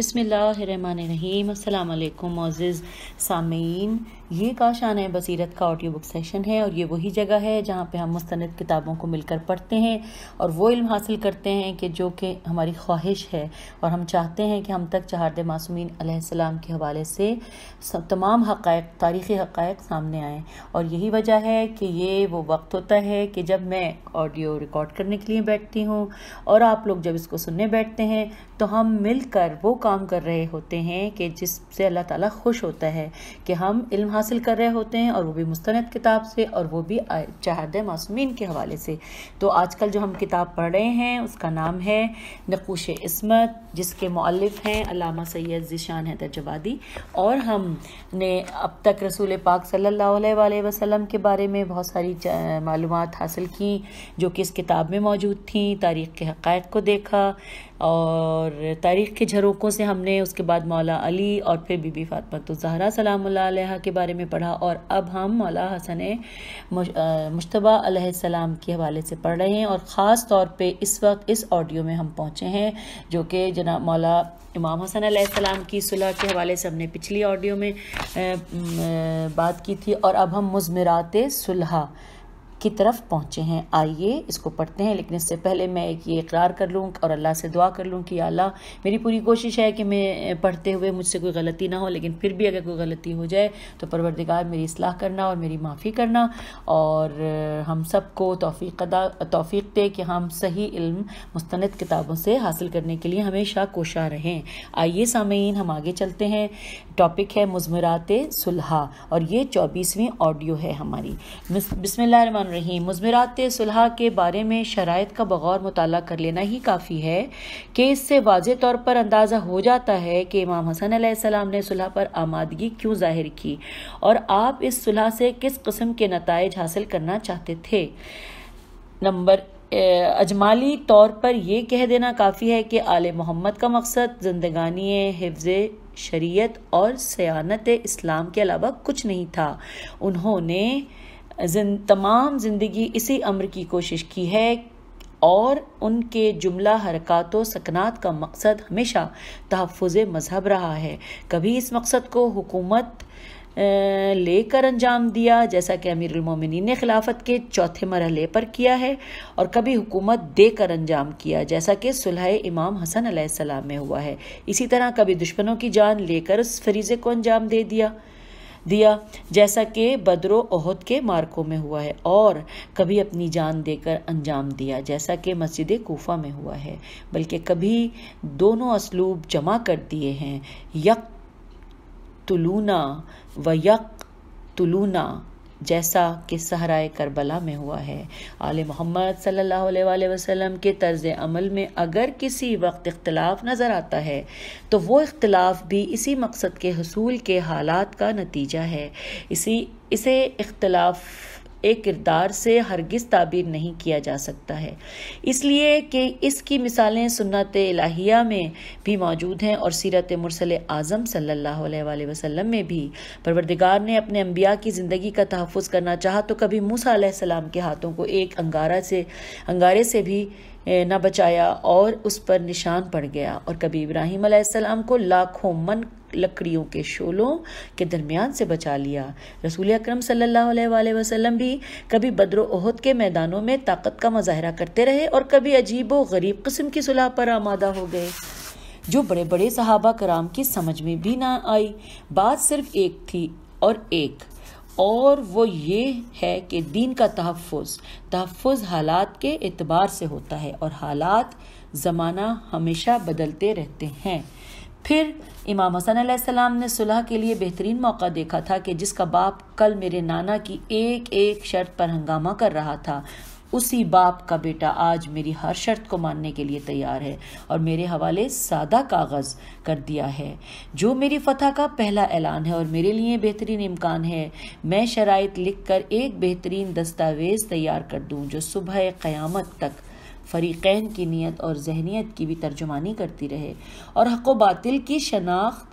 बसमीम अल्लाम मोज़ सामीन ये काशान बसीरत का ऑडियो बुक सेशन है और ये वही जगह है जहाँ पर हम मुस्ंद किताबों को मिलकर पढ़ते हैं और वो इल्म हासिल करते हैं कि जो कि हमारी ख्वाहिश है और हम चाहते हैं कि हम तक चहारद मासूमिन आसमाम के हवाले से तमाम हक़ तारीख़ी हक़ सामने आएँ और यही वजह है कि ये वो वक्त होता है कि जब मैं ऑडियो रिकॉर्ड करने के लिए बैठती हूँ और आप लोग जब इसको सुनने बैठते हैं तो हम मिलकर वो काम कर रहे होते हैं कि जिससे अल्लाह ताला खुश होता है कि हम इल्म हासिल कर रहे होते हैं और वो भी मुस्तंद किताब से और वो भी चाहद मासूमिन के हवाले से तो आजकल जो हम किताब पढ़ रहे हैं उसका नाम है नकुश इसमत जिसके मौलफ हैं अलामा सैयद ज़िशान हैदर जवादी और ने अब तक रसूल पाक सल्लल्लाहु अलैहि वसल्लम के बारे में बहुत सारी मालूम हासिल की जो कि इस किताब में मौजूद थी तारीख़ के हक़ को देखा और तारीख़ के झरोकों से हमने उसके बाद मौला अली और फिर बीबी फातमा तो जहरा सलाम के बारे में पढ़ा और अब हम मौला हसन मुशतबा सलाम के हवाले से पढ़ रहे हैं और ख़ास तौर पे इस वक्त इस ऑडियो में हम पहुँचे हैं जो कि जना मौला इमाम हसन सलाम की सुलह के हवाले से हमने पिछली ऑडियो में बात की थी और अब हम मज़मरात सुलहा की तरफ पहुँचे हैं आइए इसको पढ़ते हैं लेकिन इससे पहले मैं एक ये इकरार कर लूँ और अल्लाह से दुआ कर लूँ कि अल्लाह मेरी पूरी कोशिश है कि मैं पढ़ते हुए मुझसे कोई गलती ना हो लेकिन फिर भी अगर कोई गलती हो जाए तो परवरदिगार मेरी असलाह करना और मेरी माफ़ी करना और हम सबको तोफ़ी तोफ़ी दे कि हम सही इल्म मुस्ंद किताबों से हासिल करने के लिए हमेशा कोशा रहें आइए सामीन हम आगे चलते हैं टॉपिक है मजमरात सुलह और ये चौबीसवीं ऑडियो है हमारी बिसमिल्लर रहीम मजमरात सुलह के बारे में शराइ का बगौर मुताल कर लेना ही काफ़ी है कि इससे वाज तौर पर अंदाज़ा हो जाता है कि इमाम हसन आसमाम ने सुलह पर आमादगी क्यों जाहिर की और आप इस सुलह से किस कस्म के नतज हासिल करना चाहते थे नंबर अजमाली तौर पर यह कह देना काफ़ी है कि आल मोहम्मद का मकसद जिंदगानी हिफ्ज़ शरीयत और सयानत इस्लाम के अलावा कुछ नहीं था उन्होंने जिन तमाम ज़िंदगी इसी अम्र की कोशिश की है और उनके जुमला हरकत सकनात का मकसद हमेशा तहफ़ मज़हब रहा है कभी इस मकसद को हुकूमत लेकर अंजाम दिया जैसा कि अमीरमिन ने खिलाफत के चौथे मरहले पर किया है और कभी हुकूमत देकर अंजाम किया जैसा कि सुलह इमाम हसन में हुआ है इसी तरह कभी दुश्मनों की जान लेकर उस फरीज़े को अंजाम दे दिया दिया जैसा कि बदरो ओहद के मार्कों में हुआ है और कभी अपनी जान देकर अंजाम दिया जैसा कि मस्जिद कोफा में हुआ है बल्कि कभी दोनों असलूब जमा कर दिए हैं यक तुलूना व यक तुलूना जैसा कि सहराए करबला में हुआ है आल मोहम्मद सल्लल्लाहु अलैहि वसल्लम के तर्ज अमल में अगर किसी वक्त इख्तलाफ नज़र आता है तो वो इख्तलाफ भी इसी मकसद के हसूल के हालात का नतीजा है इसी इसे इख्तलाफ एक किरदार से हरगिज़ ताबीर नहीं किया जा सकता है इसलिए कि इसकी मिसालें सुन्नत इलाहिया में भी मौजूद हैं और सीरत मुरसल आज़म सल्ला वसम में भी परवरदिगार ने अपने अम्बिया की ज़िंदगी का तहफ़ करना चाहा तो कभी मूसा सलाम के हाथों को एक अंगारा से अंगारे से भी न बचाया और उस पर निशान पड़ गया और कभी इब्राहिम को लाखों मन लकड़ियों के शोलों के दरमियान से बचा लिया रसूल अक्रम सल्लल्लाहु भी कभी बदर ओहद के मैदानों में ताकत का मुजाहरा करते रहे और कभी अजीब व गरीब कस्म की सुलह पर आमादा हो गए जो बड़े बड़े सहाबा कराम की समझ में भी ना आई बात सिर्फ एक थी और एक और वो ये है कि दीन का तहफ़ तहफ़ हालात के एतबार से होता है और हालात ज़माना हमेशा बदलते रहते हैं फिर इमाम हसन आसमाम ने सुलह के लिए बेहतरीन मौका देखा था कि जिसका बाप कल मेरे नाना की एक एक शर्त पर हंगामा कर रहा था उसी बाप का बेटा आज मेरी हर शर्त को मानने के लिए तैयार है और मेरे हवाले सादा कागज़ कर दिया है जो मेरी फतह का पहला ऐलान है और मेरे लिए बेहतरीन इम्कान है मैं शराइ लिख कर एक बेहतरीन दस्तावेज़ तैयार कर दूँ जो सुबह क़्यामत तक फ़रीक़ैन की नीयत और जहनीत की भी तर्जुमानी करती रहे और हक बातिल की शनाख्त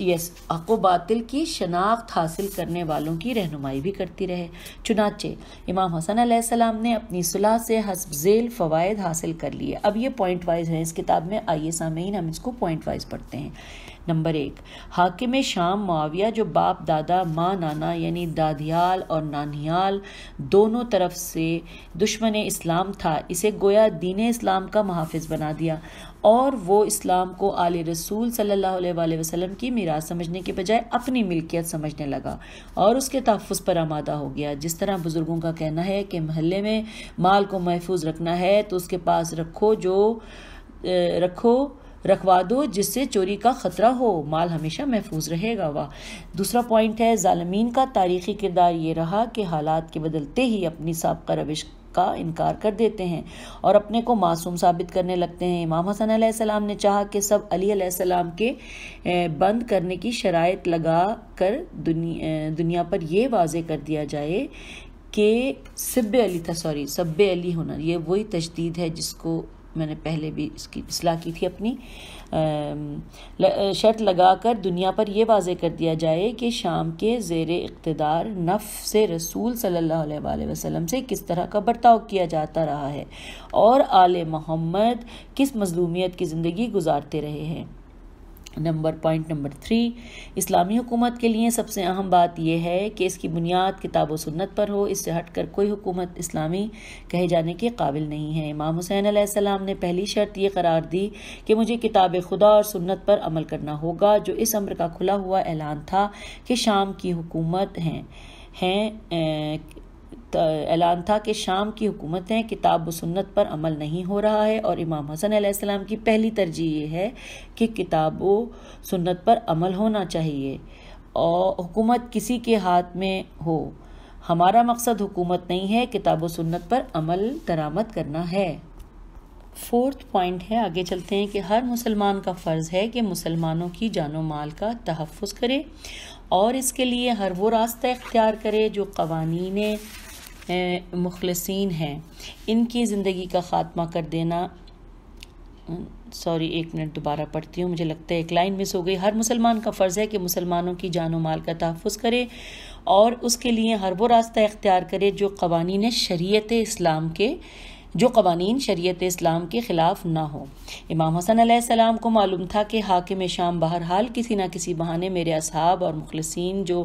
यस हक बातिल की शनाख्त हासिल करने वालों की रहनुमाई भी करती रहे चुनाचे इमाम हसन आसमाम ने अपनी सुलह से हसब झेल फ़वाद हासिल कर लिए अब ये पॉइंट वाइज है इस किताब में आइए सामीन हम इसको पॉइंट वाइज पढ़ते हैं नंबर एक हाकिम शाम मुआविया जो बाप दादा माँ नाना यानी दादियाल और नानियाल दोनों तरफ से दुश्मन इस्लाम था इसे गोया दीन इस्लाम का महाफ़ बना दिया और वो इस्लाम को आल रसूल सल्लल्लाहु अलैहि वसल्लम की मीरा समझने के बजाय अपनी मिल्कियत समझने लगा और उसके तहफ़ पर आमादा हो गया जिस तरह बुज़ुर्गों का कहना है कि महल्ले में माल को महफूज रखना है तो उसके पास रखो जो रखो रखवा दो जिससे चोरी का ख़तरा हो माल हमेशा महफूज रहेगा वाह दूसरा पॉइंट है ालमीन का तारीख़ी किरदार ये रहा कि हालात के बदलते ही अपनी सबका रविश का इनकार कर देते हैं और अपने को मासूम साबित करने लगते हैं इमाम हसन सलाम ने चाहा कि सब अली सलाम के बंद करने की शराय लगा कर दुनिया, दुनिया पर यह वाज कर दिया जाए कि सब्ब अली था सॉरी सब्ब अली होना ये वही तजदीद है जिसको मैंने पहले भी इसकी असलाह की थी अपनी शर्त लगाकर दुनिया पर यह वाज कर दिया जाए कि शाम के जेर इकतदार नफ़ से रसूल सल्ला वसम से किस तरह का बर्ताव किया जाता रहा है और आल मोहम्मद किस मजलूमियत की ज़िंदगी गुजारते रहे हैं नंबर पॉइंट नंबर थ्री इस्लामी हुकूमत के लिए सबसे अहम बात यह है कि इसकी बुनियाद किताब व सुन्नत पर हो इससे हटकर कोई हुकूमत इस्लामी कहे जाने के काबिल नहीं है इमाम हुसैन आसमाम ने पहली शर्त यह करार दी कि मुझे किताब खुदा और सुन्नत पर अमल करना होगा जो इस अम्र का खुला हुआ ऐलान था कि शाम की हुकूमत है हैं ऐलान था कि शाम की हुकूमतें किताब व सुन्नत पर अमल नहीं हो रहा है और इमाम हसन आसमाम की पहली तरजीह ये है कि किताब व सुन्नत पर अमल होना चाहिए और हुकूमत किसी के हाथ में हो हमारा मकसद हुकूमत नहीं है किताब व सुन्नत पर अमल दरामद करना है फोर्थ पॉइंट है आगे चलते हैं कि हर मुसलमान का फ़र्ज़ है कि मुसलमानों की जानो माल का तहफ़ करे और इसके लिए हर वो रास्ता इख्तियार करे जो कवानीन मुखलसिन हैं इनकी ज़िंदगी का ख़ात्मा कर देना सॉरी एक मिनट दोबारा पढ़ती हूँ मुझे लगता है एक लाइन मिस हो गई हर मुसलमान का फ़र्ज़ है कि मुसलमानों की जान माल का तहफ़ करे और उसके लिए हर वो रास्ता इख्तियार करे जो कवानी शरीत इस्लाम के जो कवानीन शरीत इस्लाम के ख़िलाफ़ ना हो इमाम हसन अलैहिस्सलाम को मालूम था कि हाकिम शाम बहरहाल किसी न किसी बहाने मेरे असहाब और मुखलसिन जो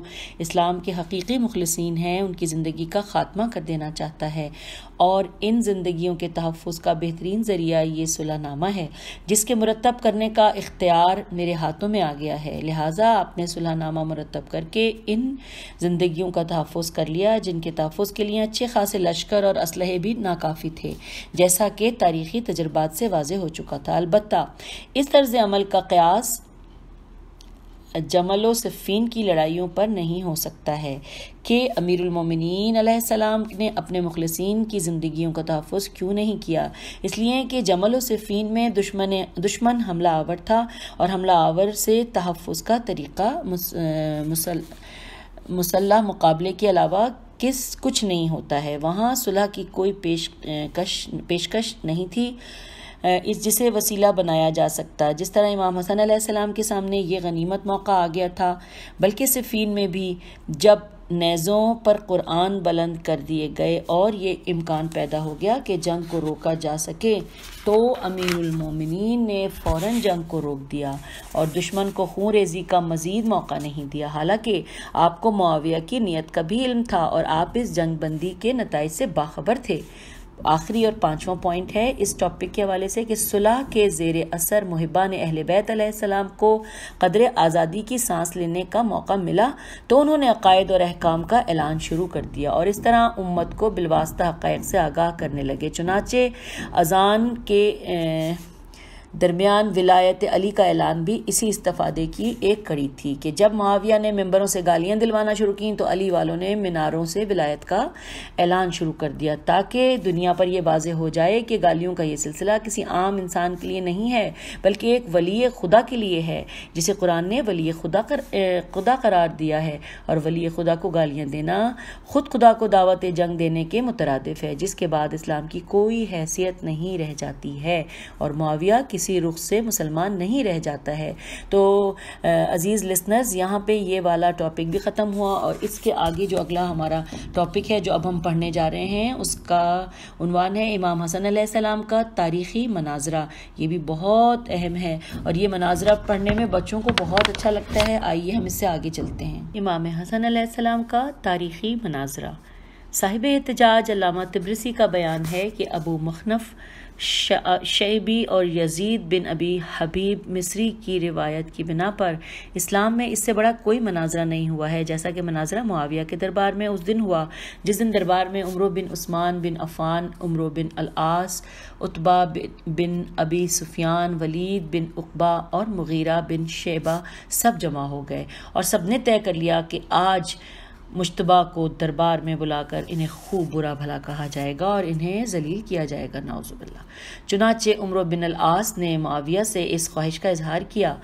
इस्लाम के हकीकी मुखलसिन हैं उनकी ज़िंदगी का ख़ात्मा कर देना चाहता है और इन ज़िंदगियों के तहफ़ का बेहतरीन ज़रिया ये सुलहनामा है जिसके मुरतब करने का इख्तियार मेरे हाथों में आ गया है लिहाजा आपने सुलहनामा मुरतब करके इन ज़िंदगियों का तहफ़ कर लिया जिनके तहफ़ के लिए अच्छे खासे लश्कर और असलहे भी नाकाफ़ी थे जैसा कि तारीखी तजर्बात से वाज हो चुका था अलबत् इस तर्ज अमल का क़्यास जमल सिफ़ीन की लड़ाइयों पर नहीं हो सकता है कि अमीरमिन ने अपने मुखलसिन की ज़िंदगियों का तहफ़ क्यों नहीं किया इसलिए कि जमल सिफ़ीन में दुश्मन दुश्मन हमला आवर था और हमला आवर से तहफ़ का तरीक़ा मुसल मुकाबले के अलावा किस कुछ नहीं होता है वहाँ सुलह की कोई पेश पेशकश नहीं थी इस जिसे वसीला बनाया जा सकता जिस तरह इमाम हसन आसमाम के सामने ये गनीमत मौका आ गया था बल्कि सिफीन में भी जब नैज़ों पर कुरान बुलंद कर दिए गए और ये इम्कान पैदा हो गया कि जंग को रोका जा सके तो अमीरमिन ने फ़ौर जंग को रोक दिया और दुश्मन को खून रेजी का मज़ीद मौका नहीं दिया हालांकि आपको माविया की नीयत का भी इल्म था और आप इस जंग बंदी के नतज से बाखबर थे आखिरी और पांचवा पॉइंट है इस टॉपिक के हवाले से कि सुलह के जेर असर मुहिबा ने अहल बैतम को कदर आज़ादी की सांस लेने का मौका मिला तो उन्होंने अकायद और अहकाम का ऐलान शुरू कर दिया और इस तरह उम्मत को बिलवास्ता हक़ से आगाह करने लगे चुनाचे अजान के ए, दरमियान विलायत अली का ऐलान भी इसी इस्तफादे की एक कड़ी थी कि जब माविया ने मेंबरों से गालियां दिलवाना शुरू की तो अली वालों ने मीनारों से विलायत का ऐलान शुरू कर दिया ताकि दुनिया पर यह वाज हो जाए कि गालियों का यह सिलसिला किसी आम इंसान के लिए नहीं है बल्कि एक वली खुदा के लिए है जिसे कुरान ने वली खुदा कर ए, खुदा करार दिया है और वली खुदा को गालियाँ देना खुद खुदा को दावत जंग देने के मुतरदफ है जिसके बाद इस्लाम की कोई हैसियत नहीं रह जाती है और माविया किसी रुख से मुसलमान नहीं रह जाता है तो अज़ीज़ लिसनर्स यहाँ पे ये वाला टॉपिक भी ख़त्म हुआ और इसके आगे जो अगला हमारा टॉपिक है जो अब हम पढ़ने जा रहे हैं उसका उनवान है इमाम हसन आसमाम का तारीख़ी मनाजरा ये भी बहुत अहम है और ये मनाजरा पढ़ने में बच्चों को बहुत अच्छा लगता है आइए हम इससे आगे चलते हैं इमाम हसन आसमाम का तारीख़ी मनाजरा साहिब एहतजाज अलामा तब्रसी का बयान है कि अबू मखनफ़ शेबी और यजीद बिन अबी हबीब मिस्री की रिवायत की बिना पर इस्लाम में इससे बड़ा कोई मनाजरा नहीं हुआ है जैसा कि मनाजरा मुआविया के दरबार में उस दिन हुआ जिस दिन दरबार में उम्र बिन उस्मान बिन अफ़ान उम्र बिन अलास उतबा बिन अबी सुफियान वलीद बिन उकबा और मुगीरा बिन शेबा सब जमा हो गए और सब ने तय कर लिया कि आज मुशतबा को दरबार में बुलाकर इन्हें खूब बुरा भला कहा जाएगा और इन्हें जलील किया जाएगा नाउजुबिल्ला चुनाचे उम्र बिन आस ने माविया से इस ख्वाहिश का इजहार किया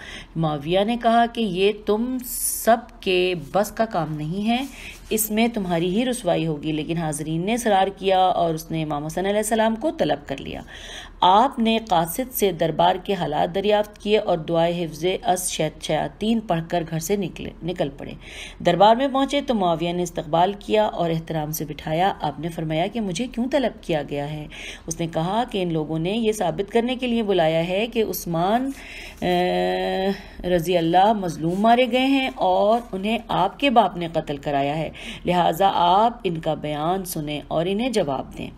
माविया ने कहा कि ये तुम सब के बस का काम नहीं है इसमें तुम्हारी ही रसवाई होगी लेकिन हाजरीन ने सरार किया और उसने इमाम हसन सलाम को तलब कर लिया आपने कासिद से दरबार के हालात दरियाफ्त किए और दुआ हिफ्ज अस शयातीन पढ़कर घर से निकले निकल पड़े दरबार में पहुंचे तो माविया ने इस्तकबाल किया और एहतराम से बिठाया आपने फरमाया कि मुझे क्यों तलब किया गया है उसने कहा कि इन लोगों ने यह साबित करने के लिए बुलाया है कि उस्मान रजी अल्लाह मजलूम मारे गए हैं और उन्हें आपके बाप ने कत्ल कराया है लिहाजा आप इनका बयान सुने और इन्हें जवाब दें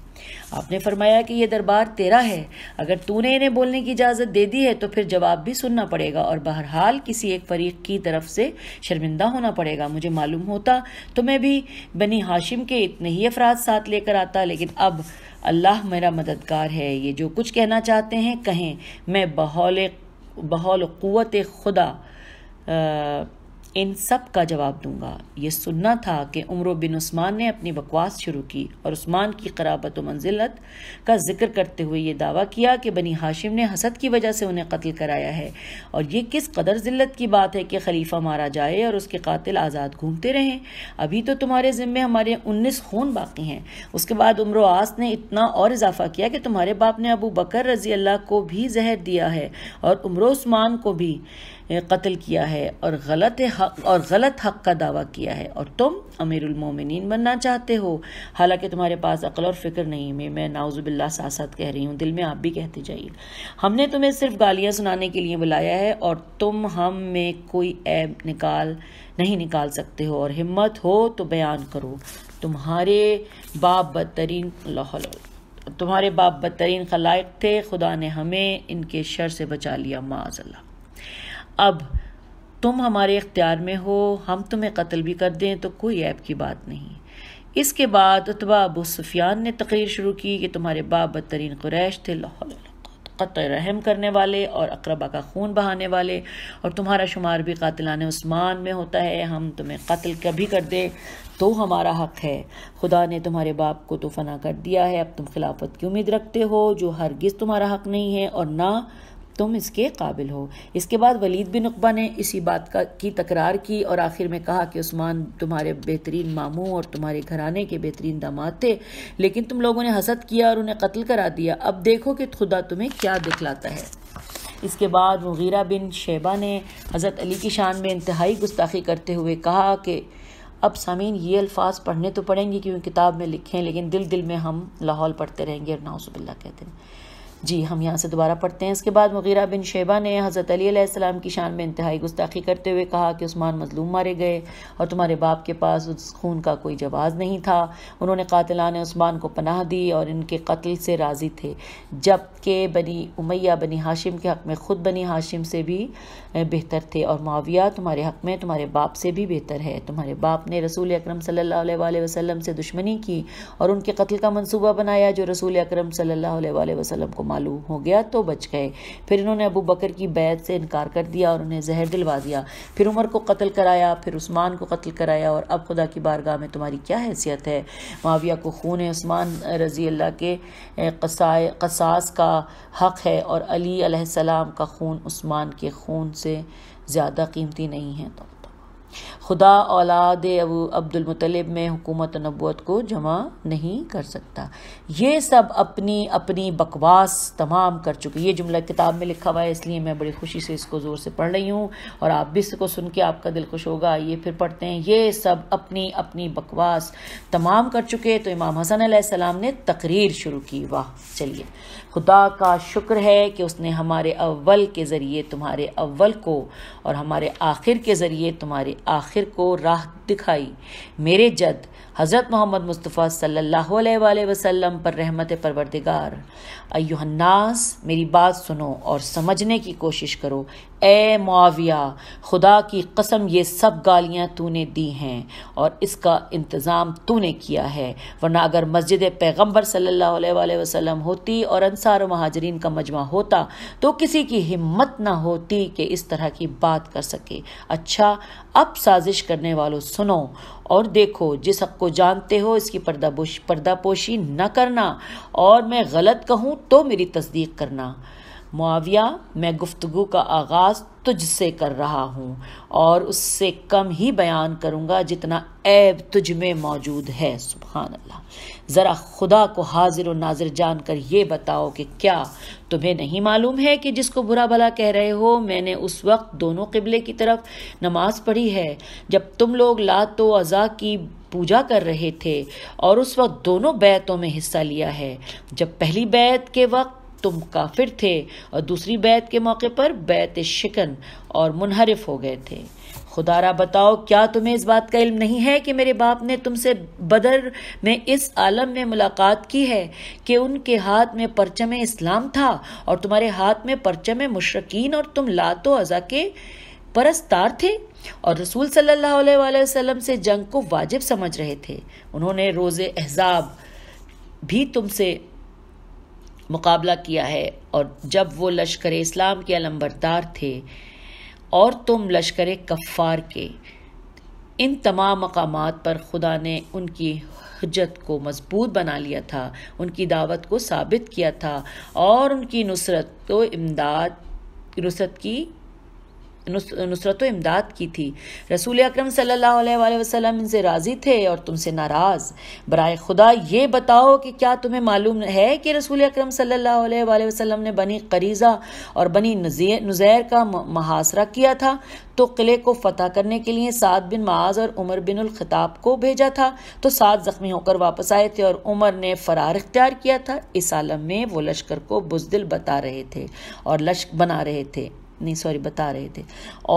आपने फरमाया कि ये दरबार तेरा है अगर तूने इन्हें बोलने की इजाज़त दे दी है तो फिर जवाब भी सुनना पड़ेगा और बहरहाल किसी एक फरीक की तरफ से शर्मिंदा होना पड़ेगा मुझे मालूम होता तो मैं भी बनी हाशिम के इतने ही अफराद साथ लेकर आता लेकिन अब अल्लाह मेरा मददगार है ये जो कुछ कहना चाहते हैं कहें मैं बहौल बहौल क़वत खुदा आ, इन सब का जवाब दूंगा ये सुनना था कि उम्र बिन उस्मान ने अपनी बकवास शुरू की और उस्मान की ख़राबत व मंजिलत का जिक्र करते हुए ये दावा किया कि बनी हाशिम ने हसद की वजह से उन्हें कत्ल कराया है और ये किस कदर ज़िल्लत की बात है कि खलीफा मारा जाए और उसके कातिल आज़ाद घूमते रहें अभी तो तुम्हारे ज़िम्मे हमारे उन्नीस खून बाकी हैं उसके बाद उम्र आस ने इतना और इजाफा किया कि तुम्हारे बाप ने अबू बकर रजी अल्लाह को भी जहर दिया है और उम्र उस्मान को भी कत्ल किया है और गलत हक और गलत हक का दावा किया है और तुम अमीरमिन बनना चाहते हो हालांकि तुम्हारे पास अकल और फिक्र नहीं है मैं नाउजुबिल्ला साथ साथ कह रही हूँ दिल में आप भी कहते जाइए हमने तुम्हें सिर्फ गालियाँ सुनाने के लिए बुलाया है और तुम हम में कोई ऐब निकाल नहीं निकाल सकते हो और हिम्मत हो तो बयान करो तुम्हारे बाप बदतरीन तुम्हारे बाप बदतरीन खलाइक थे खुदा ने हमें इनके शर से बचा लिया अल्लाह अब तुम हमारे इख्तियार में हो हम तुम्हें कत्ल भी कर दें तो कोई ऐप की बात नहीं इसके बाद उतबा अबू सुफियान ने तकरीर शुरू की कि तुम्हारे बाप बदतरीन कुरैश थे कत रहम करने वाले और अकरबा का खून बहाने वाले और तुम्हारा शुमार भी कातिलान उस्मान में होता है हम तुम्हें कत्ल कभी कर दे तो हमारा हक है खुदा ने तुम्हारे बाप को तो फना कर दिया है अब तुम खिलाफत की उम्मीद रखते हो जो हरगिज़ तुम्हारा हक नहीं है और ना तुम इसके काबिल हो इसके बाद वलीद बिन उकबा ने इसी बात का की तकरार की और आखिर में कहा कि उस्मान तुम्हारे बेहतरीन मामू और तुम्हारे घराने के बेहतरीन दामाद थे लेकिन तुम लोगों ने हसद किया और उन्हें कत्ल करा दिया अब देखो कि खुदा तुम्हें क्या दिखलाता है इसके बाद मुगीरा बिन शेबा ने हज़रत अली की शान में इंतहाई गुस्ताखी करते हुए कहा कि अब सामीन ये अल्फाज पढ़ने तो पड़ेंगे क्योंकि किताब में लिखे हैं लेकिन दिल दिल में हम लाहौल पढ़ते रहेंगे और नाउसबिल्ला कहते हैं जी हम यहाँ से दोबारा पढ़ते हैं इसके बाद मुगीरा बिन शेबा ने हज़रत अलीसम की शान में इंतहाई गुस्ताखी करते हुए कहा कि उस्मान मजलूम मारे गए और तुम्हारे बाप के पास उस खून का कोई जवाज़ नहीं था उन्होंने कातिलान उस्मान को पनाह दी और इनके कत्ल से राज़ी थे जबकि बनी उमैया बनी हाशिम के हक़ में ख़ुद बनी हाशिम से भी बेहतर थे और माविया तुम्हारे हक़ में तुम्हारे बाप से भी बेहतर है तुम्हारे बाप ने रसूल अक्रम सल्ला वसलम से दुश्मनी की और उनके कत्ल का मनसूबा बनाया जो रसूल अक्रम सल्ला वसलम को मालूम हो गया तो बच गए फिर इन्होंने अबू बकर की बैत से इनकार कर दिया और उन्हें जहर दिलवा दिया फिर उमर को कत्ल कराया फिर उस्मान को कत्ल कराया और अब खुदा की बारगाह में तुम्हारी क्या हैसियत है माविया को खून उस्मान रजी अल्लाह के कसास का हक़ है और अली सलाम का खून उस्मान के खून से ज़्यादा कीमती नहीं है तो खुदा औलाद अबू अब्दुलमतलब में हुकूमत नबूत को जमा नहीं कर सकता ये सब अपनी अपनी बकवास तमाम कर चुकी ये जुमला किताब में लिखा हुआ है इसलिए मैं बड़ी खुशी से इसको ज़ोर से पढ़ रही हूँ और आप भी इसको सुन के आपका दिल खुश होगा ये फिर पढ़ते हैं ये सब अपनी अपनी बकवास तमाम कर चुके तो इमाम हसन सलाम ने तकरीर शुरू की वाह चलिए खुदा का शुक्र है कि उसने हमारे अव्वल के ज़रिए तुम्हारे अव्वल को और हमारे आखिर के ज़रिए तुम्हारे आखिर आखिर को राह दिखाई मेरे जद हज़रत मोहम्मद मुस्तफ़ा सल्लल्लाहु अलैहि वसल्लम पर रहमत परवरदिगार अयुहन्नास मेरी बात सुनो और समझने की कोशिश करो ए मुआविया खुदा की कसम ये सब गालियाँ तूने दी हैं और इसका इंतज़ाम तूने किया है वरना अगर मस्जिद पैगम्बर सल्ला वसम होती और अनसार महाजरीन का मजमा होता तो किसी की हिम्मत ना होती कि इस तरह की बात कर सके अच्छा अब साजिश करने वालों सुनो और देखो जिस हक को जानते हो इसकी पर्दापोश पर्दापोशी न करना और मैं गलत कहूँ तो मेरी तस्दीक करना मुआविया मैं गुफ्तु का आगाज़ तुझसे कर रहा हूँ और उससे कम ही बयान करूँगा जितना ऐब तुझ में मौजूद है सुबहान अल्लाह ज़रा खुदा को हाजिर और नाजिर जान कर ये बताओ कि क्या तुम्हें नहीं मालूम है कि जिसको बुरा भला कह रहे हो मैंने उस वक्त दोनों किबले की तरफ नमाज पढ़ी है जब तुम लोग लात अज़ा की पूजा कर रहे थे और उस वक्त दोनों बैतों में हिस्सा लिया है जब पहली बैत के वक्त तुम काफिर थे और दूसरी बैत के मौके पर बैत शिकन और मुनहरफ हो गए थे खुदारा बताओ क्या तुम्हें इस बात का इल्म नहीं है कि मेरे बाप ने तुमसे बदर में इस आलम में मुलाकात की है कि उनके हाथ में परचम इस्लाम था और तुम्हारे हाथ में परचम मुशरकिन और तुम लातो अजा के परस्तार थे और रसूल सल्लल्लाहु अलैहि वसल्लम से जंग को वाजिब समझ रहे थे उन्होंने रोज़ एहजाब भी तुमसे मुकाबला किया है और जब वो लश्कर इस्लाम के अलम्बरदार थे और तुम लश्कर कफ़ार के इन तमाम मकाम पर खुदा ने उनकी हजत को मजबूत बना लिया था उनकी दावत को साबित किया था और उनकी नुसरत को इमदाद नुसरत की नुसरत इमदाद की थी रसूल अक्रम सम इनसे राज़ी थे और तुमसे नाराज़ बर खुदा ये बताओ कि क्या तुम्हें मालूम है कि रसूल अक्रम सम ने बनी करीज़ा और बनी नज़ैर का मुहासरा किया था तो किले को फतह करने के लिए सात बिन माज और उमर बिन खिताब को भेजा था तो सात ज़ख्मी होकर वापस आए थे और उमर ने फ़रार इख्तियार किया था इस आलम में वो लश्कर को बुजदिल बता रहे थे और लश्क बना रहे थे नहीं सॉरी बता रहे थे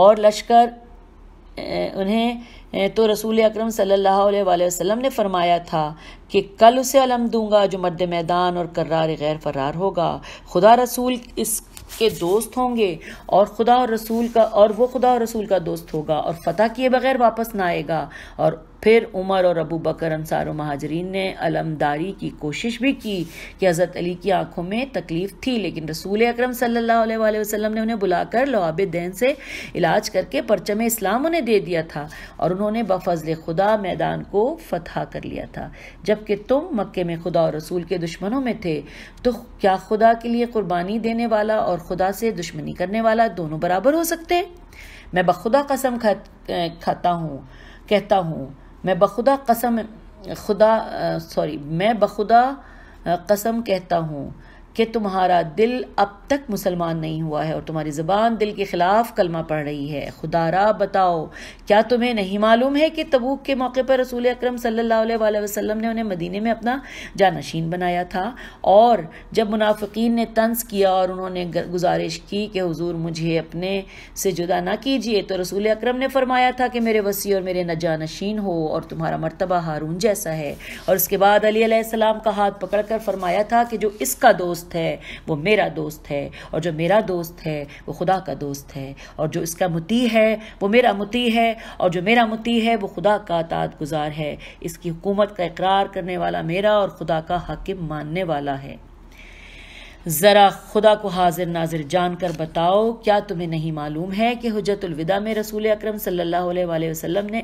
और लश्कर उन्हें तो रसूल अक्रम सम वसल्लम ने फरमाया था कि कल उसे अलम दूंगा जो मर्द मैदान और कर्रार गैर फरार होगा खुदा रसूल इस के दोस्त होंगे और खुदा और रसूल का और वो खुदा और रसूल का दोस्त होगा और फतेह किए बगैर वापस ना आएगा और फिर उमर और अबू बकर अंसार महाजरीन ने अलमदारी की कोशिश भी की कि हज़रत अली की आंखों में तकलीफ़ थी लेकिन रसूल अक्रम सम वसल्लम ने उन्हें बुलाकर लवाब दैन से इलाज करके परचम इस्लाम उन्हें दे दिया था और उन्होंने बफजल खुदा मैदान को फतह कर लिया था जबकि तुम मक्के में खुदा और रसूल के दुश्मनों में थे तो क्या खुदा के लिए कुर्बानी देने वाला और खुदा से दुश्मनी करने वाला दोनों बराबर हो सकते मैं बखुदा कसम खाता हूँ कहता हूँ मैं बखुदा कसम खुदा सॉरी मैं बखुदा कसम कहता हूँ कि तुम्हारा दिल अब तक मुसलमान नहीं हुआ है और तुम्हारी ज़बान दिल के ख़िलाफ़ कलमा पढ़ रही है खुदा खुदारा बताओ क्या तुम्हें नहीं मालूम है कि तबूक के मौके पर रसूल अक्रम सल्लल्लाहु अलैहि ने उन्हें मदीने में अपना जानशीन बनाया था और जब मुनाफिकीन ने तंज किया और उन्होंने गुजारिश की कि हजूर मुझे अपने से जुदा ना कीजिए तो रसूल अक्रम ने फरमाया था कि मेरे वसी और मेरे न जानशीन हो और तुम्हारा मरतबा हारून जैसा है और उसके बाद अली का हाथ पकड़ कर फरमाया था कि जो इसका दोस्त दोस्त है वो मेरा दोस्त है और जो मेरा दोस्त है वो खुदा का दोस्त है और जो इसका मुती है वो मेरा मुती है और जो मेरा मुती है वो खुदा का ताद गुजार है इसकी हुकूमत का इकरार करने वाला मेरा और खुदा का हकम मानने वाला है ज़रा खुदा को हाजिर नाजिर जान कर बताओ क्या तुम्हें नहीं मालूम है कि हजतुलविदा में रसूल अक्रम सल्लल्लाहु अलैहि वसल्लम ने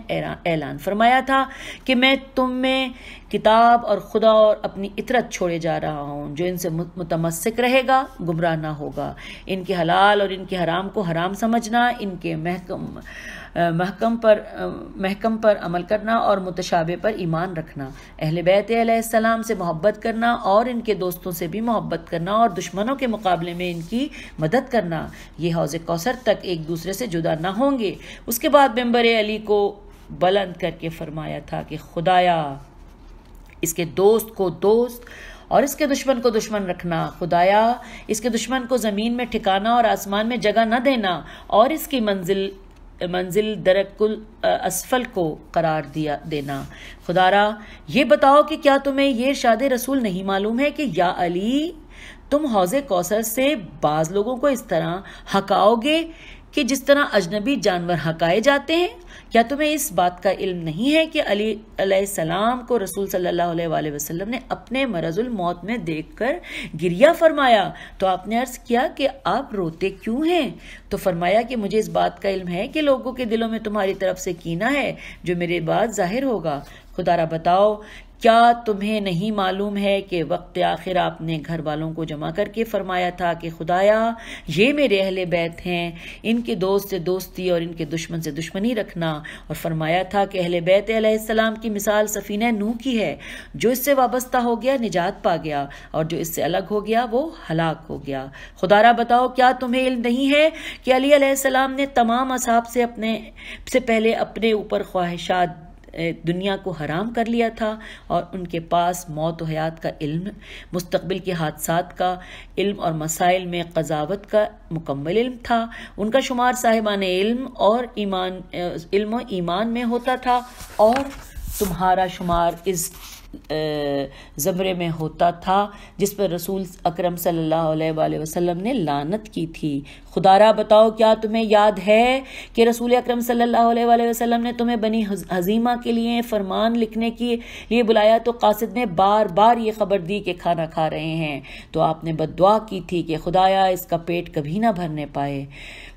ऐलान फरमाया था कि मैं तुम में किताब और खुदा और अपनी इतरत छोड़े जा रहा हूँ जो इनसे मुतमसक रहेगा गुमराह ना होगा इनके हलाल और इनके हराम को हराम समझना इनके महकम महकम पर महकम पर अमल करना और मुतशाबे पर ईमान रखना अहल बैत आसमाम से मोहब्बत करना और इनके दोस्तों से भी मोहब्बत करना और दुश्मनों के मुकाबले में इनकी मदद करना ये हौज़ कौसर तक एक दूसरे से जुदा ना होंगे उसके बाद मेम्बर अली को बुलंद करके फरमाया था कि खुदाया इसके दोस्त को दोस्त और इसके दुश्मन को दुश्मन रखना खुदाया इसके दुश्मन को ज़मीन में ठिकाना और आसमान में जगह न देना और इसकी मंजिल मंजिल दरकुल असफल को करार दिया देना खुदारा ये बताओ कि क्या तुम्हें ये शाद रसूल नहीं मालूम है कि या अली तुम हौज कौसर से बाज लोगों को इस तरह हकाओगे कि जिस तरह अजनबी जानवर हकाए जाते हैं क्या तुम्हें इस बात का इल्म नहीं है कि अली अलैहिस्सलाम को रसूल सल्लल्लाहु अलैहि वसल्लम ने अपने मरजुल मौत में देखकर गिरिया फरमाया तो आपने अर्ज किया कि आप रोते क्यों हैं तो फरमाया कि मुझे इस बात का इल्म है कि लोगों के दिलों में तुम्हारी तरफ से कीना है जो मेरे बाद जाहिर होगा खुदारा बताओ क्या तुम्हें नहीं मालूम है कि वक्त आखिर आपने घर वालों को जमा करके फरमाया था कि खुदाया ये मेरे अहले बैत हैं इनके दोस्त से दोस्ती और इनके दुश्मन से दुश्मनी रखना और फरमाया था कि अहले बैत अलैहिस्सलाम की मिसाल सफ़ीना नू की है जो इससे वाबस्ता हो गया निजात पा गया और जो इससे अलग हो गया वो हलाक हो गया खुदारा बताओ क्या तुम्हें इल्म नहीं है कि अली सलाम ने तमाम असाब से अपने से पहले अपने ऊपर ख्वाहिशात दुनिया को हराम कर लिया था और उनके पास मौत हयात का इल्म मुस्तबिल के हादसा का इल्म और मसाइल में कजावत का मुकम्मल इल्म था उनका शुमार साहिबान इल्म और ईमान इल्म ईमान में होता था और तुम्हारा शुमार इस ज़मरे में होता था जिस पर रसूल अकरम सल्लल्लाहु अलैहि वसल्लम ने लानत की थी खुदारा बताओ क्या तुम्हें याद है कि रसूल अकरम सल्लल्लाहु अलैहि वसल्लम ने तुम्हें बनी हजीमा के लिए फरमान लिखने के लिए बुलाया तो कासिद ने बार बार ये खबर दी कि खाना खा रहे हैं तो आपने बदुआ की थी कि खुदाया इसका पेट कभी ना भरने पाए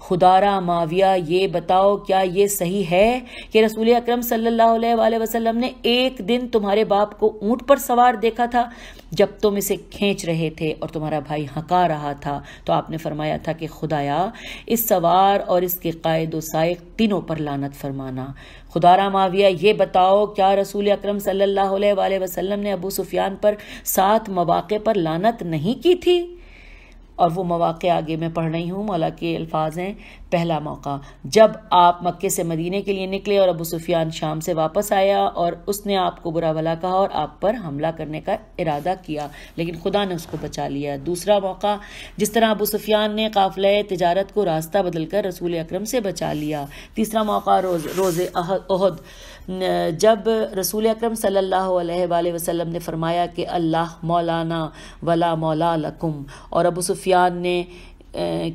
खुदारा माविया ये बताओ क्या ये सही है कि रसूल अकरम सल्लल्लाहु अलैहि वसल्लम ने एक दिन तुम्हारे बाप आपको ऊंट पर सवार देखा था जब तुम इसे खींच रहे थे और तुम्हारा भाई हका रहा था तो आपने फरमाया था कि खुदाया इस सवार और इसके कायद वायक तीनों पर लानत फरमाना खुदा माविया ये बताओ क्या रसूल अक्रम सल्ला वसलम ने अबू सुफियान पर सात मौाक़े पर लानत नहीं की थी और वो मौाक़ आगे मैं पढ़ रही हूँ मौला के अल्फाज हैं पहला मौका जब आप मक्के से मदीने के लिए निकले और अबू सुफियान शाम से वापस आया और उसने आपको बुरा भला कहा और आप पर हमला करने का इरादा किया लेकिन खुदा ने उसको बचा लिया दूसरा मौका जिस तरह अबू सुफियान ने काफिल तजारत को रास्ता बदलकर रसूल अक्रम से बचा लिया तीसरा मौका रोज़ रोज़ अहद जब रसूल अक्रम सल्ला वसलम ने फरमाया कि अल्लाह मौलाना वला मौला लकुम और अबू सुफियान ने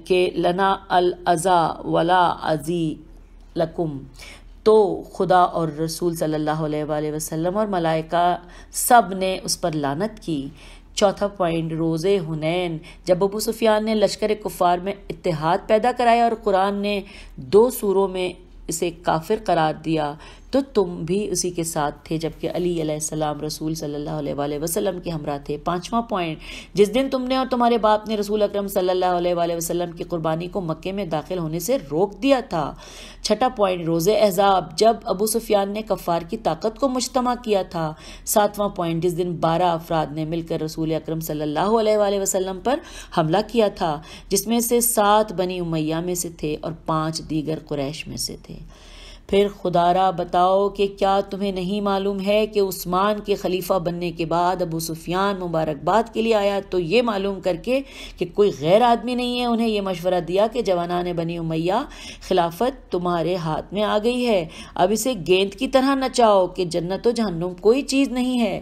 के लना अल अज़ा वला अज़ी लकुम तो खुदा और रसूल सल्ला वसलम और मलाइका सब ने उस पर लानत की चौथा पॉइंट रोज़े हुनैन जब अबू सुफियान ने लश्कर कुफ़ार में इतिहाद पैदा कराया और कुरान ने दो सूरों में इसे काफिर करार दिया तो तुम भी उसी के साथ थे जबकि अली अलैहिस्सलाम रसूल सल्लल्लाहु अलैहि वसल्लम के हमरा थे पाँचवा पॉइंट जिस दिन तुमने और तुम्हारे बाप ने रसूल अकरम सल्लल्लाहु अलैहि वसल्लम की कुर्बानी को मक्के में दाखिल होने से रोक दिया था छठा पॉइंट रोज़ एज़ाब जब अबू सुफियान ने कफ़ार की ताकत को मुश्तम किया था सातवां पॉइंट जिस दिन बारह अफराद ने मिलकर रसूल अक्रम सल्लल्लाहु अलैहि वसल्लम पर हमला किया था जिसमें से सात बनी उमैया में से थे और पाँच दीगर कुरैश में से थे फिर खुदारा बताओ कि क्या तुम्हें नहीं मालूम है कि उस्मान के खलीफा बनने के बाद अबू सुफियान मुबारकबाद के लिए आया तो ये मालूम करके कि कोई गैर आदमी नहीं है उन्हें यह मशवरा दिया कि जवाना ने बनी उमैया खिलाफत तुम्हारे हाथ में आ गई है अब इसे गेंद की तरह नचाओ कि जन्नत व जहन्नुम कोई चीज़ नहीं है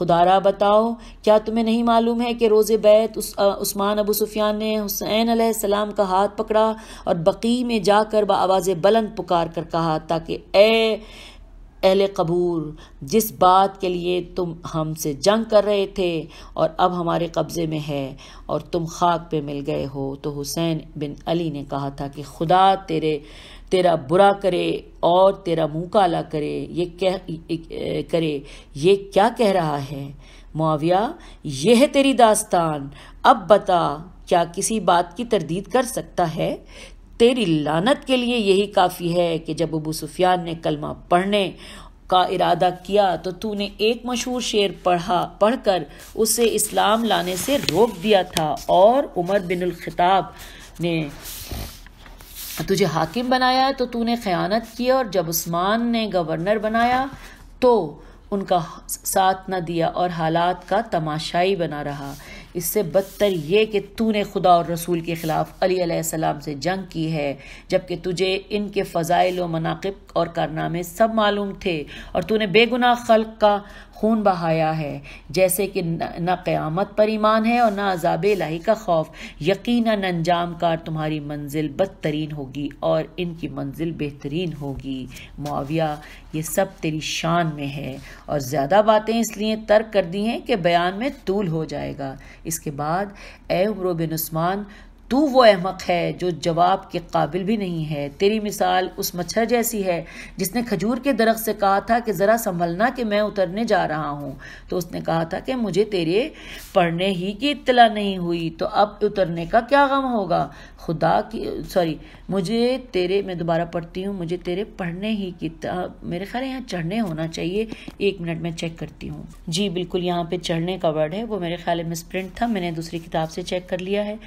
खुदारा बताओ क्या तुम्हें नहीं मालूम है कि रोज़ बैत उस, आ, उस्मान अबू सुफियान ने हुसैन आसमाम का हाथ पकड़ा और बकी में जाकर ब आवाज़ बुलंद पुकार कर कहा ताकि ए अहल कबूर जिस बात के लिए तुम हमसे जंग कर रहे थे और अब हमारे कब्ज़े में है और तुम खाक पे मिल गए हो तो हुसैन बिन अली ने कहा था कि खुदा तेरे तेरा बुरा करे और तेरा मुंह काला करे ये कह करे ये क्या कह रहा है मुआविया ये है तेरी दास्तान अब बता क्या किसी बात की तरदीद कर सकता है तेरी लानत के लिए यही काफ़ी है कि जब अबू सुफियान ने कलमा पढ़ने का इरादा किया तो तूने एक मशहूर शेर पढ़ा पढ़कर उसे इस्लाम लाने से रोक दिया था और उमर बिनुल खिताब ने तुझे हाकिम बनाया तो तूने ख़यानत की और जब उस्मान ने गवर्नर बनाया तो उनका साथ न दिया और हालात का तमाशाई बना रहा इससे बदतर ये कि तूने खुदा और रसूल के ख़िलाफ़ अली अलैहिस्सलाम से जंग की है जबकि तुझे इनके फ़जाइल व मनाकब और कारनामे सब मालूम थे और तूने बेगुनाह खल्क का खून बहाया है जैसे कि न क़यामत पर ईमान है और ना अजाब लाही का खौफ यकीन अंजाम कार तुम्हारी मंजिल बदतरीन होगी और इनकी मंजिल बेहतरीन होगी मुआविया ये सब तेरी शान में है और ज़्यादा बातें इसलिए तर्क कर दी हैं कि बयान में तूल हो जाएगा इसके बाद ए उम्र बिन उस्मान तू वो अहमक है जो जवाब के काबिल भी नहीं है तेरी मिसाल उस मच्छर जैसी है जिसने खजूर के दरख्त से कहा था कि ज़रा संभलना कि मैं उतरने जा रहा हूँ तो उसने कहा था कि मुझे तेरे पढ़ने ही की इतला नहीं हुई तो अब उतरने का क्या गम होगा खुदा की सॉरी मुझे तेरे मैं दोबारा पढ़ती हूँ मुझे तेरे पढ़ने ही की मेरे ख्याल यहाँ चढ़ने होना चाहिए एक मिनट में चेक करती हूँ जी बिल्कुल यहाँ पे चढ़ने का वर्ड है वो मेरे ख्याल में स्प्रिंट था मैंने दूसरी किताब से चेक कर लिया है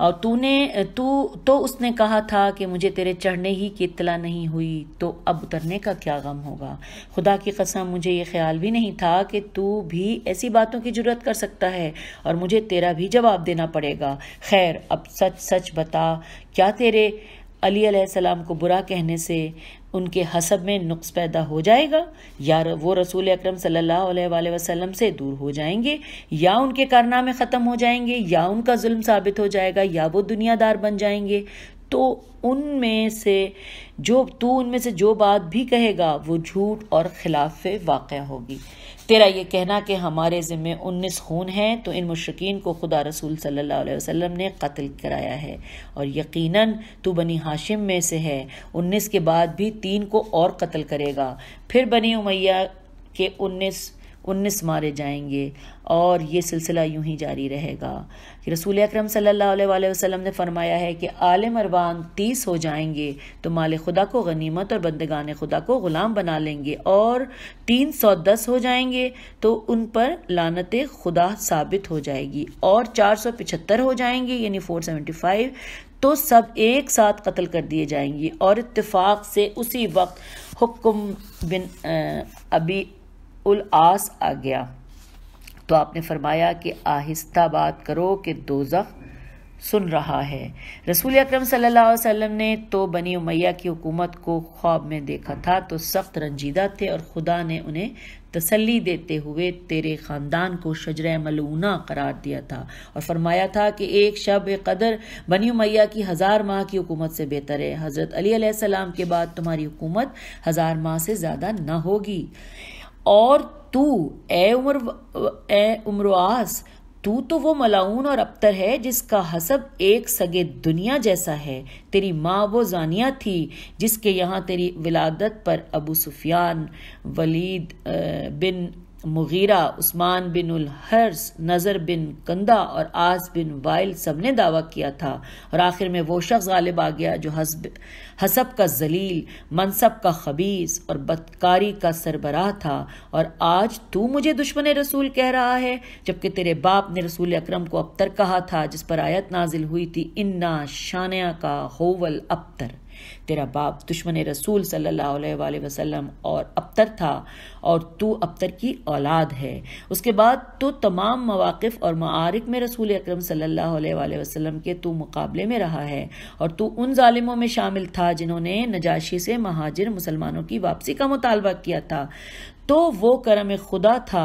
और तूने तू तो उसने कहा था कि मुझे तेरे चढ़ने ही की इतला नहीं हुई तो अब उतरने का क्या गम होगा खुदा की कसम मुझे ये ख्याल भी नहीं था कि तू भी ऐसी बातों की जरूरत कर सकता है और मुझे तेरा भी जवाब देना पड़ेगा खैर अब सच सच बता क्या तेरे अली सलाम को बुरा कहने से उनके हसब में नुस्ख़ पैदा हो जाएगा या वो रसूल अक्रम सम वसल्लम से दूर हो जाएंगे या उनके कारनामे ख़त्म हो जाएंगे या उनका जुल्म साबित हो जाएगा या वो दुनियादार बन जाएंगे तो उनमें से जो तू उनमें से जो बात भी कहेगा वो झूठ और खिलाफ वाक़ होगी तेरा ये कहना कि हमारे ज़िम्मे उन्नीस खून हैं तो इन मशरकिन को खुदा रसूल सल्लल्लाहु अलैहि वसल्लम ने कत्ल कराया है और यकीनन तू बनी हाशिम में से है उन्नीस के बाद भी तीन को और कत्ल करेगा फिर बनी उमैया के उन्नीस उन्नीस मारे जाएंगे और ये सिलसिला यूं ही जारी रहेगा कि रसूल अक्रम सम ने फरमाया है कि आल मरवान तीस हो जाएंगे तो माल खुदा को गनीमत और बंदगान खुदा को ग़ुलाम बना लेंगे और तीन सौ दस हो जाएंगे तो उन पर लानत खुदा साबित हो जाएगी और चार सौ पिछहत्तर हो जाएंगे यानी फोर सेवेंटी फाइव तो सब एक साथ कत्ल कर दिए जाएंगे और इतफाक़ से उसी वक्त हुक्म बिन अभी उल आस आ गया तो आपने फरमाया कि आहिस्ता बात करो कि दोजख सुन रहा है रसूल अकरम सल्लल्लाहु अलैहि वसल्लम ने तो बनी उमैया की हुकूमत को ख्वाब में देखा था तो सख्त रंजीदा थे और खुदा ने उन्हें तसल्ली देते हुए तेरे ख़ानदान को शजर मलूना करार दिया था और फरमाया था कि एक शब कदर बनी उमैया की हज़ार माह की हुकूमत से बेहतर है हज़रत अली के बाद तुम्हारी हुकूमत हज़ार माह से ज़्यादा ना होगी और तू ए उम्र ए उम्रवास तू तो वो मलाउन और अबतर है जिसका हसब एक सगे दुनिया जैसा है तेरी माँ वो जानिया थी जिसके यहाँ तेरी विलादत पर अबू सुफियान वलीद बिन मुगीरा उस्मान बिन उल हर्स नज़र बिन कंदा और आस बिन वाइल सब ने दावा किया था और आखिर में वो शख्स गालिब आ गया जो हसब हसब का जलील मनसब का खबीस और बदकारी का सरबराह था और आज तू मुझे दुश्मन रसूल कह रहा है जबकि तेरे बाप ने रसूल अक्रम को अबतर कहा था जिस पर आयत नाजिल हुई थी इन्ना शानिया का होवल अबतर तेरा बाप दुश्मन रसूल सल्लल्लाहु अलैहि वसल्लम और अबतर था और तू अबतर की औलाद है उसके बाद तो तमाम मवाक़ और मारक में रसूल अक्रम सल्लल्लाहु अलैहि वसल्लम के तू मुकाबले में रहा है और तू उन ालिमों में शामिल था जिन्होंने नजाशी से महाजिर मुसलमानों की वापसी का मुतालबा किया था तो वो करम खुदा था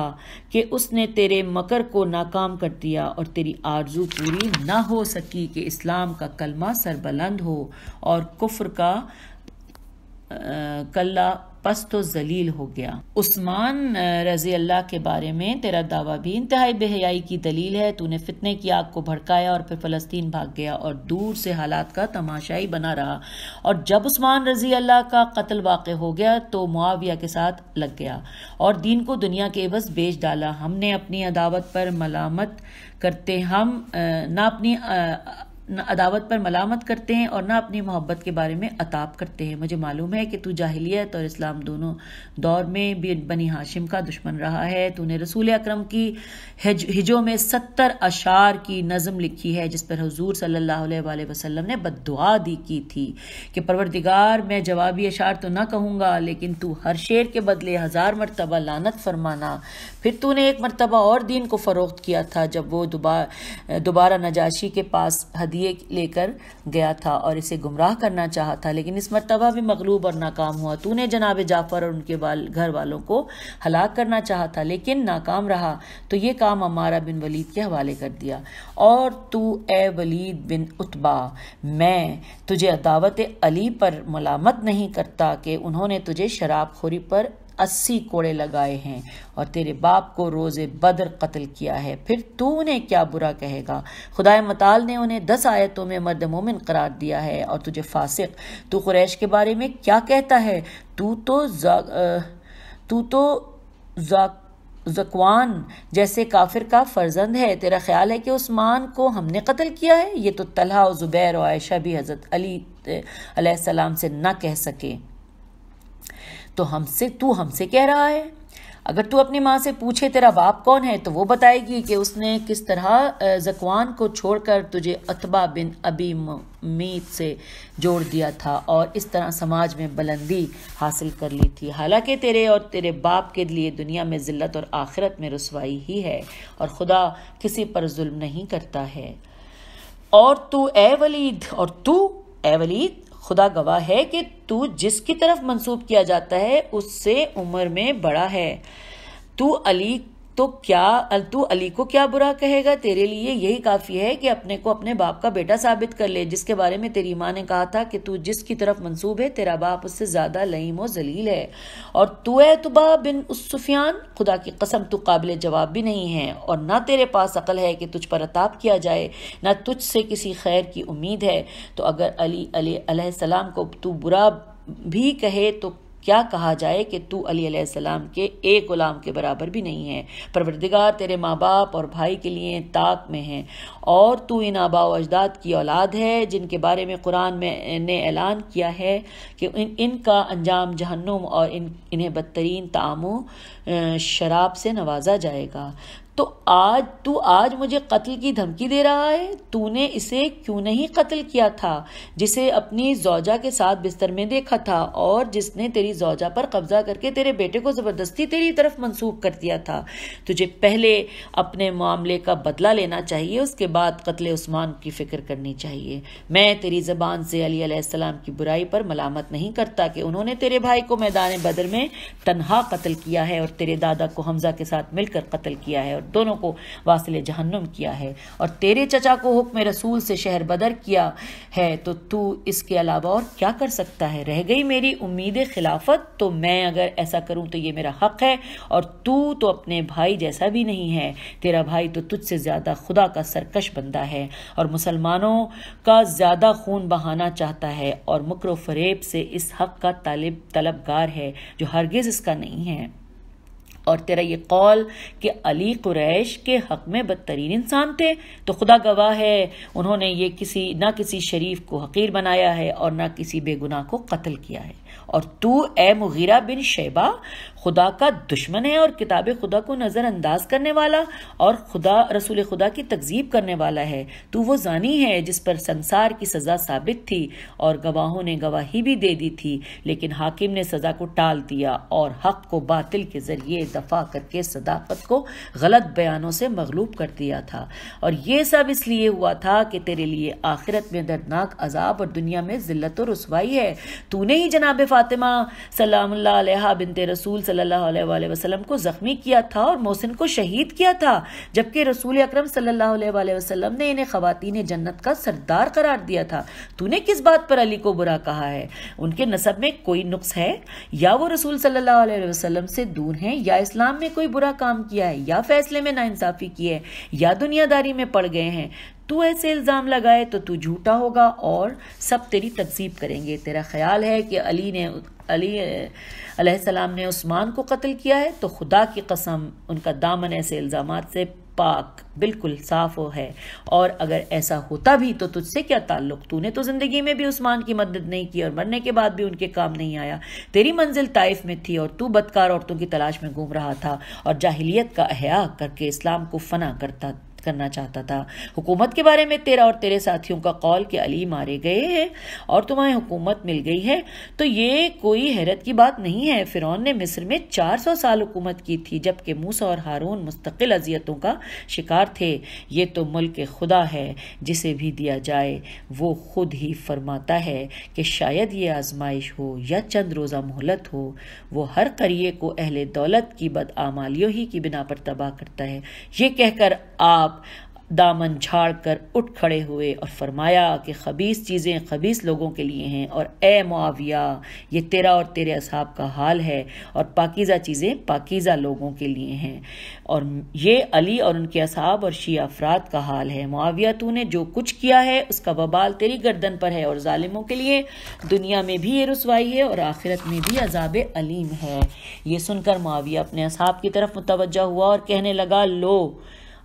कि उसने तेरे मकर को नाकाम कर दिया और तेरी आरजू पूरी ना हो सकी कि इस्लाम का कलमा सरबलंद हो और कुफ़र का का कल्ला पस तो जलील हो गया उस्मान रजी अल्लाह के बारे में तेरा दावा भी इंतहाई बेहयाई की दलील है तूने फितने की आग को भड़काया और फिर फलस्तीन भाग गया और दूर से हालात का तमाशाई बना रहा और जब उस्मान रजी अल्लाह का कत्ल वाक़ हो गया तो मुआविया के साथ लग गया और दीन को दुनिया के बस बेच डाला हमने अपनी अदावत पर मलामत करते हम ना अपनी न अदावत पर मलामत करते हैं और ना अपनी मोहब्बत के बारे में अताप करते हैं मुझे मालूम है कि तू जाहिलियत और इस्लाम दोनों दौर में भी बनी हाशिम का दुश्मन रहा है तूने रसूल अक्रम की हिज, हिजों में सत्तर अशार की नज़म लिखी है जिस पर हजूर सल्ला वसलम ने बदुआ दी की थी कि परवरदिगार मैं जवाबी अशार तो ना कहूँगा लेकिन तू हर शेर के बदले हज़ार मरतबा लानत फरमाना फिर तूने एक मरतबा और दीन को फ़रोख्त किया था जब वो दोबारा दुबा, नजाशी के पास हद दिए लेकर गया था और इसे गुमराह करना चाहा था लेकिन इस मरतबा भी मकलूब और नाकाम हुआ तूने जनाब जाफ़र और उनके बाल घर वालों को हलाक करना चाहा था लेकिन नाकाम रहा तो ये काम अमारा बिन वलीद के हवाले कर दिया और तू ए वलीद बिन उतबा मैं तुझे अदावत अली पर मलामत नहीं करता कि उन्होंने तुझे शराबखोरी पर अस्सी कोड़े लगाए हैं और तेरे बाप को रोज़ बदर कत्ल किया है फिर तू उन्हें क्या बुरा कहेगा खुदा मताल ने उन्हें दस आयतों में मर्द मोमिन करार दिया है और तुझे फासिक तू कुरैश के बारे में क्या कहता है तू तो तू तो जकवान जैसे काफिर का फर्जंद है तेरा ख्याल है कि उस्मान को हमने कत्ल किया है ये तो तलहा और ज़ुबैर और आयशा भी हज़रत अली सलाम से ना कह सके तो हमसे तू हमसे कह रहा है अगर तू अपनी माँ से पूछे तेरा बाप कौन है तो वो बताएगी कि उसने किस तरह जकवान को छोड़कर तुझे अतबा बिन अबी मीत से जोड़ दिया था और इस तरह समाज में बुलंदी हासिल कर ली थी हालांकि तेरे और तेरे बाप के लिए दुनिया में ज़िल्लत और आखिरत में रसवाई ही है और खुदा किसी पर जुल्म नहीं करता है और तू ए वलीद और तू ए वलीद खुदा गवाह है कि तू जिसकी तरफ मंसूब किया जाता है उससे उम्र में बड़ा है तू अली तो क्या तू अली को क्या बुरा कहेगा तेरे लिए यही काफ़ी है कि अपने को अपने बाप का बेटा साबित कर ले जिसके बारे में तेरी माँ ने कहा था कि तू जिसकी तरफ मंसूब है तेरा बाप उससे ज़्यादा लईम व जलील है और तू है तुबा बिन उस सुफियान खुदा की कसम तू काबिल जवाब भी नहीं है और ना तेरे पास अकल है कि तुझ पर अताप किया जाए ना से किसी खैर की उम्मीद है तो अगर अली सलाम को तू बुरा भी कहे तो क्या कहा जाए कि तू अली के एक गुलाम के बराबर भी नहीं है परवरदिगार तेरे माँ बाप और भाई के लिए ताक में है और तू इन आबा अजदाद की औलाद है जिनके बारे में कुरान में ने ऐलान किया है कि इन इनका अंजाम जहन्नुम और इन इन्हें बदतरीन तामू शराब से नवाजा जाएगा तो आज तू आज मुझे कत्ल की धमकी दे रहा है तूने इसे क्यों नहीं कत्ल किया था जिसे अपनी जौजा के साथ बिस्तर में देखा था और जिसने तेरी जौजा पर कब्जा करके तेरे बेटे को ज़बरदस्ती तेरी तरफ मंसूब कर दिया था तुझे पहले अपने मामले का बदला लेना चाहिए उसके बाद कत्ल उस्मान की फ़िक्र करनी चाहिए मैं तेरी ज़बान से अलीम की बुराई पर मलामत नहीं करता कि उन्होंने तेरे भाई को मैदान बदर में तनहा कत्ल किया है और तेरे दादा को हमजा के साथ मिलकर कत्ल किया है और दोनों को वासिल जहन्नुम किया है और तेरे चचा को हुक्म रसूल से शहर बदर किया है तो तू इसके अलावा और क्या कर सकता है रह गई मेरी उम्मीद खिलाफत तो मैं अगर ऐसा करूं तो ये मेरा हक है और तू तो अपने भाई जैसा भी नहीं है तेरा भाई तो तुझसे ज़्यादा खुदा का सरकश बंदा है और मुसलमानों का ज़्यादा खून बहाना चाहता है और मकर फरेब से इस हक का तालिब तलबगार है जो हरगिज़ इसका नहीं है और तेरा ये कौल कि अली कुरैश के हक में बदतरीन इंसान थे तो खुदा गवाह है उन्होंने ये किसी ना किसी शरीफ को हकीर बनाया है और ना किसी बेगुनाह को कत्ल किया है और तू ए मुगीरा बिन शेबा खुदा का दुश्मन है और किताब खुदा को नज़रअंदाज करने वाला और खुदा रसूल खुदा की तकजीब करने वाला है तू वो जानी है जिस पर संसार की सज़ा साबित थी और गवाहों ने गवाही भी दे दी थी लेकिन हाकिम ने सज़ा को टाल दिया और हक को बातिल के ज़रिए दफ़ा करके सदाकत को गलत बयानों से मगलूब कर दिया था और ये सब इसलिए हुआ था कि तेरे लिए आखिरत में दर्दनाक अजाब और दुनिया में ज़िल्लत और रसवाई है तूने ही जनाब जनाब फ़ातिमा सलाम्ला बिनते रसूल सल्ला वसलम को ज़ख्मी किया था और मोहसिन को शहीद किया था जबकि रसूल अक्रम सल्ला वसलम ने इन्हें ख़वान जन्नत का सरदार करार दिया था तूने किस बात पर अली को बुरा कहा है उनके नसब में कोई नुस्ख है या वो रसूल सल्ला वसलम से दूर हैं या इस्लाम में कोई बुरा काम किया है या फैसले में नाानसाफ़ी की है या दुनियादारी में पड़ गए हैं तू ऐसे इल्ज़ाम लगाए तो तू झूठा होगा और सब तेरी तकसीब करेंगे तेरा ख्याल है कि अली ने अली सलाम ने उस्मान को कत्ल किया है तो खुदा की कसम उनका दामन ऐसे इल्ज़ाम से पाक बिल्कुल साफ हो है और अगर ऐसा होता भी तो तुझसे क्या ताल्लुक तूने तो ज़िंदगी में भी उस्मान की मदद नहीं की और मरने के बाद भी उनके काम नहीं आया तेरी मंजिल ताइफ में थी और तू बदकार औरतों की तलाश में घूम रहा था और जाहिलियत का अहया करके इस्लाम को फना करता करना चाहता था हुकूमत के बारे में तेरा और तेरे साथियों का कौल के अली मारे गए हैं और तुम्हें हुकूमत मिल गई है तो ये कोई हैरत की बात नहीं है फ़िरौन ने मिस्र में 400 साल हुकूमत की थी जबकि मूसा और हारून मुस्तकिल अजियतों का शिकार थे ये तो मुल्क खुदा है जिसे भी दिया जाए वो खुद ही फरमाता है कि शायद ये आजमाइश हो या चंद रोज़ा मोहलत हो वो हर करिए को अहले दौलत की बदआमालियों ही की बिना पर तबाह करता है ये कहकर आप आप दामन झाड़ कर उठ खड़े हुए और फरमाया कि खबीस चीज़ें खबीस लोगों के लिए हैं और ए मुआविया ये तेरा और तेरे असहाब का हाल है और पाकिज़ा चीज़ें पाकिज़ा लोगों के लिए हैं और ये अली और उनके असहाब और शी अफराद का हाल है मुआविया तू ने जो कुछ किया है उसका बबाल तेरी गर्दन पर है और ालिमों के लिए दुनिया में भी ये रसवाई है और आखिरत में भी अजाब अलीम है ये सुनकर मुआविया अपने असहाब की तरफ मुतवजा हुआ और कहने लगा लो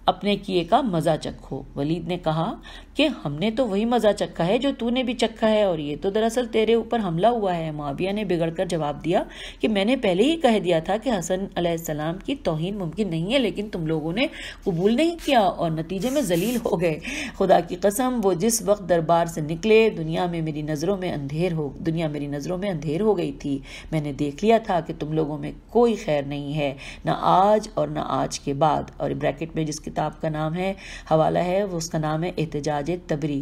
अपने किए का मजा चखो वलीद ने कहा कि हमने तो वही मज़ा चखा है जो तूने भी चखा है और ये तो दरअसल तेरे ऊपर हमला हुआ है माविया ने बिगड़कर जवाब दिया कि मैंने पहले ही कह दिया था कि हसन अलैहिस्सलाम की तोहन मुमकिन नहीं है लेकिन तुम लोगों ने कबूल नहीं किया और नतीजे में जलील हो गए खुदा की कसम वो जिस वक्त दरबार से निकले दुनिया में मेरी नज़रों में अंधेर हो दुनिया मेरी नज़रों में अंधेर हो गई थी मैंने देख लिया था कि तुम लोगों में कोई खैर नहीं है ना आज और ना आज के बाद और ब्रैकेट में जिस किताब का नाम है हवाला है वो उसका नाम है एहतजाज साजिद तबरी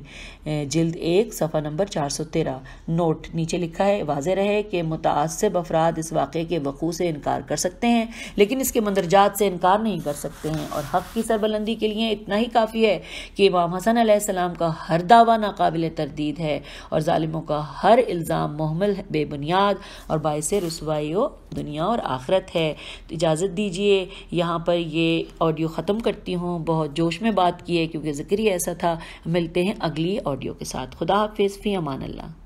जल्द एक सफ़ा नंबर चार सौ तेरह नोट नीचे लिखा है वाज रहे कि मुतासब अफराद इस वाक़े के वक़ू से इनकार कर सकते हैं लेकिन इसके मंदरजात से इनकार नहीं कर सकते हैं और हक़ की सरबलंदी के लिए इतना ही काफ़ी है कि इमाम हसन आसमाम का हर दावा नाकबिल तरदीद है और ालिमों का हर इल्ज़ाम महमल बेबुनियाद और बायस रसवाई दुनिया और आखरत है तो इजाज़त दीजिए यहाँ पर ये ऑडियो ख़त्म करती हूँ बहुत जोश में बात की है क्योंकि ज़िक्र ही ऐसा था मिलते हैं अगली ऑडियो के साथ खुदा हाफिज़ फ़ी अमान अल्लाह